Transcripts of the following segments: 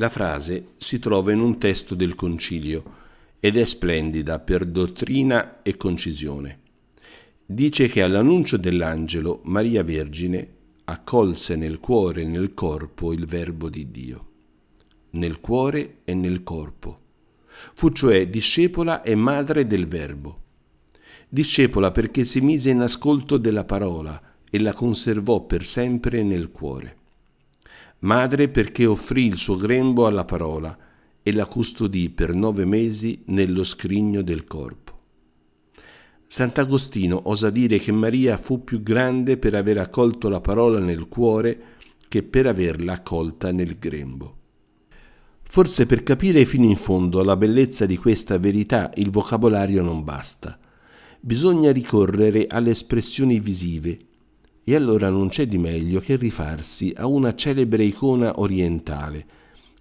La frase si trova in un testo del concilio ed è splendida per dottrina e concisione. Dice che all'annuncio dell'angelo Maria Vergine accolse nel cuore e nel corpo il Verbo di Dio. Nel cuore e nel corpo. Fu cioè discepola e madre del Verbo. Discepola perché si mise in ascolto della parola e la conservò per sempre nel cuore madre perché offrì il suo grembo alla parola e la custodì per nove mesi nello scrigno del corpo. Sant'Agostino osa dire che Maria fu più grande per aver accolto la parola nel cuore che per averla accolta nel grembo. Forse per capire fino in fondo la bellezza di questa verità il vocabolario non basta. Bisogna ricorrere alle espressioni visive, e allora non c'è di meglio che rifarsi a una celebre icona orientale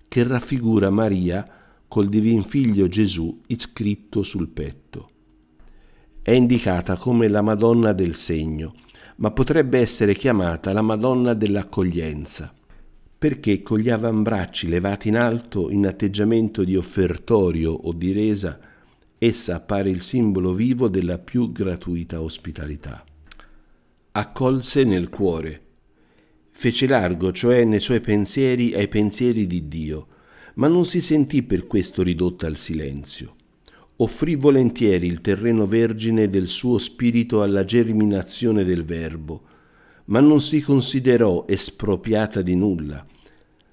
che raffigura Maria col divin figlio Gesù iscritto sul petto. È indicata come la Madonna del segno, ma potrebbe essere chiamata la Madonna dell'accoglienza, perché con gli avambracci levati in alto in atteggiamento di offertorio o di resa, essa appare il simbolo vivo della più gratuita ospitalità accolse nel cuore. Fece largo, cioè, nei suoi pensieri ai pensieri di Dio, ma non si sentì per questo ridotta al silenzio. Offrì volentieri il terreno vergine del suo spirito alla germinazione del Verbo, ma non si considerò espropriata di nulla.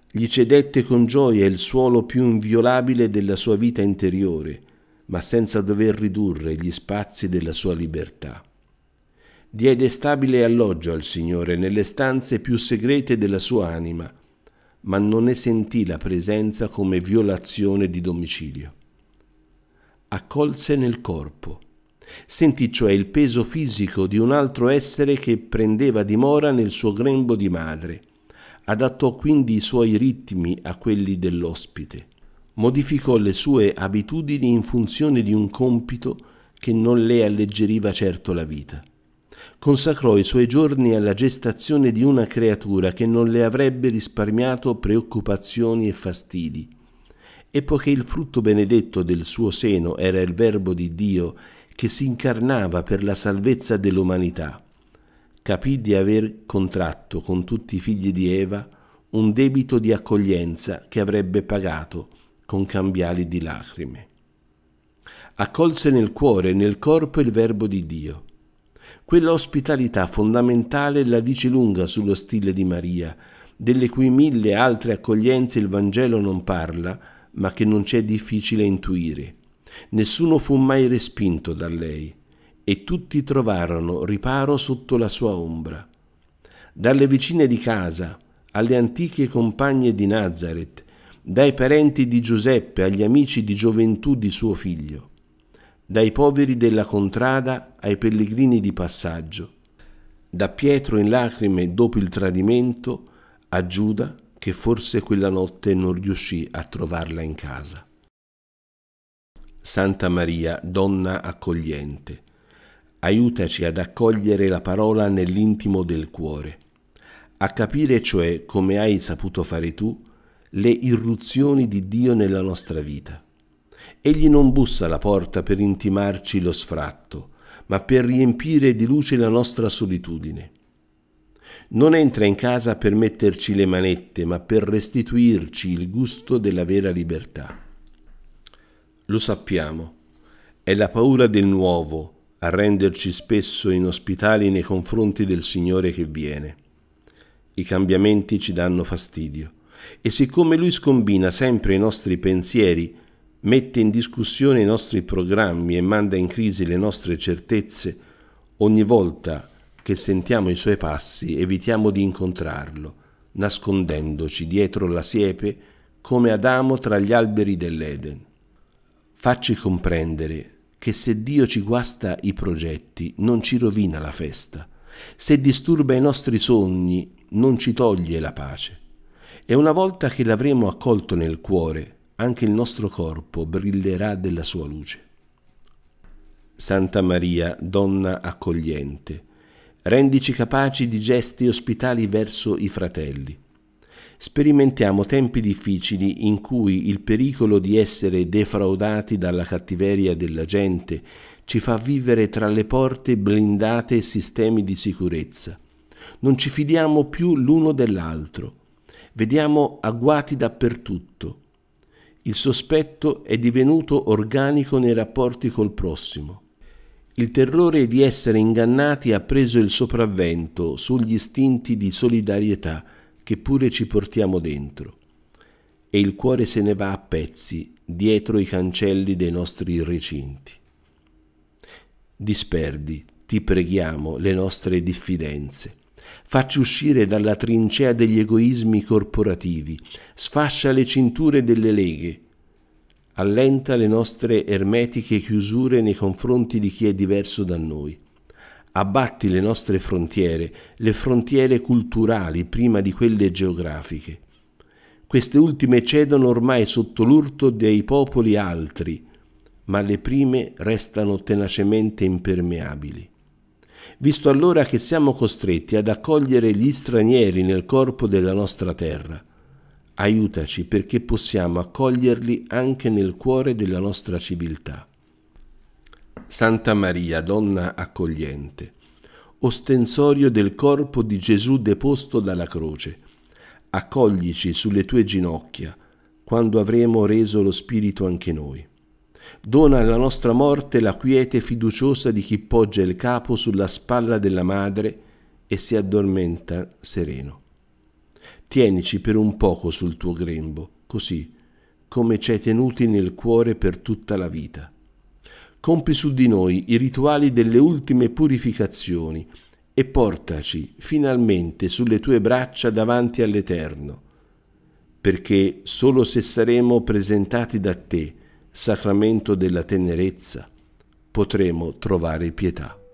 Gli cedette con gioia il suolo più inviolabile della sua vita interiore, ma senza dover ridurre gli spazi della sua libertà diede stabile alloggio al Signore nelle stanze più segrete della sua anima, ma non ne sentì la presenza come violazione di domicilio. Accolse nel corpo, sentì cioè il peso fisico di un altro essere che prendeva dimora nel suo grembo di madre, adattò quindi i suoi ritmi a quelli dell'ospite, modificò le sue abitudini in funzione di un compito che non le alleggeriva certo la vita consacrò i suoi giorni alla gestazione di una creatura che non le avrebbe risparmiato preoccupazioni e fastidi. E poiché il frutto benedetto del suo seno era il Verbo di Dio che si incarnava per la salvezza dell'umanità, capì di aver contratto con tutti i figli di Eva un debito di accoglienza che avrebbe pagato con cambiali di lacrime. Accolse nel cuore e nel corpo il Verbo di Dio quella ospitalità fondamentale la dice lunga sullo stile di Maria, delle cui mille altre accoglienze il Vangelo non parla, ma che non c'è difficile intuire. Nessuno fu mai respinto da lei, e tutti trovarono riparo sotto la sua ombra. Dalle vicine di casa, alle antiche compagne di Nazareth, dai parenti di Giuseppe agli amici di gioventù di suo figlio dai poveri della contrada ai pellegrini di passaggio, da Pietro in lacrime dopo il tradimento a Giuda che forse quella notte non riuscì a trovarla in casa. Santa Maria, donna accogliente, aiutaci ad accogliere la parola nell'intimo del cuore, a capire cioè, come hai saputo fare tu, le irruzioni di Dio nella nostra vita Egli non bussa alla porta per intimarci lo sfratto, ma per riempire di luce la nostra solitudine. Non entra in casa per metterci le manette, ma per restituirci il gusto della vera libertà. Lo sappiamo, è la paura del nuovo a renderci spesso inospitali nei confronti del Signore che viene. I cambiamenti ci danno fastidio e siccome Lui scombina sempre i nostri pensieri mette in discussione i nostri programmi e manda in crisi le nostre certezze, ogni volta che sentiamo i suoi passi evitiamo di incontrarlo, nascondendoci dietro la siepe come Adamo tra gli alberi dell'Eden. Facci comprendere che se Dio ci guasta i progetti non ci rovina la festa, se disturba i nostri sogni non ci toglie la pace. E una volta che l'avremo accolto nel cuore, anche il nostro corpo brillerà della sua luce. Santa Maria, donna accogliente, rendici capaci di gesti ospitali verso i fratelli. Sperimentiamo tempi difficili in cui il pericolo di essere defraudati dalla cattiveria della gente ci fa vivere tra le porte blindate e sistemi di sicurezza. Non ci fidiamo più l'uno dell'altro. Vediamo agguati dappertutto il sospetto è divenuto organico nei rapporti col prossimo. Il terrore di essere ingannati ha preso il sopravvento sugli istinti di solidarietà che pure ci portiamo dentro. E il cuore se ne va a pezzi dietro i cancelli dei nostri recinti. Disperdi, ti preghiamo, le nostre diffidenze Facci uscire dalla trincea degli egoismi corporativi, sfascia le cinture delle leghe, allenta le nostre ermetiche chiusure nei confronti di chi è diverso da noi. Abbatti le nostre frontiere, le frontiere culturali prima di quelle geografiche. Queste ultime cedono ormai sotto l'urto dei popoli altri, ma le prime restano tenacemente impermeabili visto allora che siamo costretti ad accogliere gli stranieri nel corpo della nostra terra. Aiutaci perché possiamo accoglierli anche nel cuore della nostra civiltà. Santa Maria, donna accogliente, ostensorio del corpo di Gesù deposto dalla croce, accoglici sulle tue ginocchia, quando avremo reso lo Spirito anche noi. Dona alla nostra morte la quiete fiduciosa di chi poggia il capo sulla spalla della madre e si addormenta sereno. Tienici per un poco sul tuo grembo, così come ci hai tenuti nel cuore per tutta la vita. Compi su di noi i rituali delle ultime purificazioni e portaci finalmente sulle tue braccia davanti all'Eterno, perché solo se saremo presentati da te, sacramento della tenerezza, potremo trovare pietà.